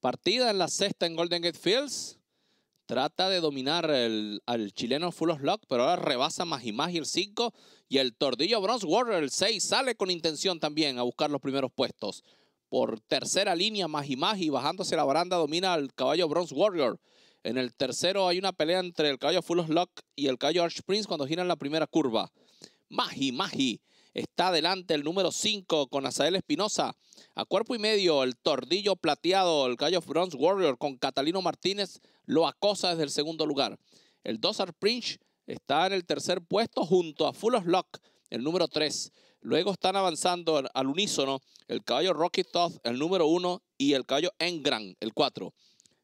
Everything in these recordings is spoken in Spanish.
Partida en la sexta en Golden Gate Fields. Trata de dominar al chileno Full of Lock, pero ahora rebasa más y el 5. Y el Tordillo Bronze Warrior, el 6, sale con intención también a buscar los primeros puestos. Por tercera línea, más y bajándose la baranda, domina al caballo Bronze Warrior. En el tercero hay una pelea entre el caballo Full of Lock y el caballo Arch Prince cuando giran la primera curva. Magi, Magi Está adelante el número 5 con Azael Espinosa. A cuerpo y medio, el tordillo plateado, el Gallo Bronze Warrior con Catalino Martínez lo acosa desde el segundo lugar. El Dosar Prince está en el tercer puesto junto a Full Lock, el número 3. Luego están avanzando al unísono el caballo Rocky Toth, el número 1, y el caballo Engran, el 4.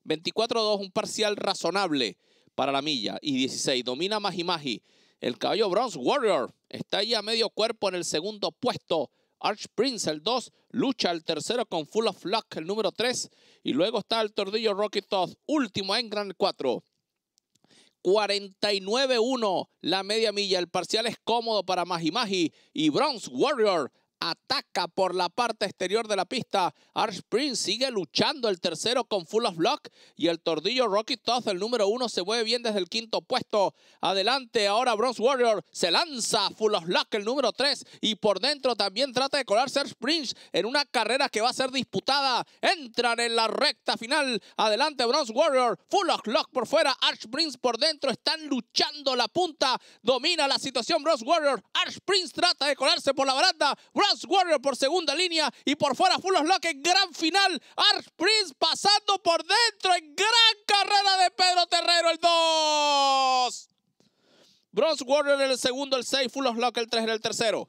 24-2, un parcial razonable para la milla. Y 16, domina Magi Maji. El caballo Bronze Warrior está ahí a medio cuerpo en el segundo puesto. Arch Prince, el 2, lucha el tercero con Full of Luck, el número 3. Y luego está el tordillo Rocky Todd, último en Gran 4. 49-1 la media milla. El parcial es cómodo para Maji Magi. y Bronze Warrior ataca por la parte exterior de la pista. Arch Prince sigue luchando el tercero con Full of Block y el tordillo Rocky Toth, el número uno, se mueve bien desde el quinto puesto. Adelante, ahora Bronze Warrior se lanza Full of Lock el número tres, y por dentro también trata de colarse Arch Prince en una carrera que va a ser disputada. Entran en la recta final. Adelante, Bronze Warrior, Full of Block por fuera, Arch Prince por dentro, están luchando la punta, domina la situación Bronze Warrior, Arch Prince trata de colarse por la baranda, Bronze Warrior por segunda línea y por fuera Full of Lock en gran final. Arch Prince pasando por dentro en gran carrera de Pedro Terrero, el 2. Bronze Warrior en el segundo, el 6, Full of Lock el 3 en el tercero.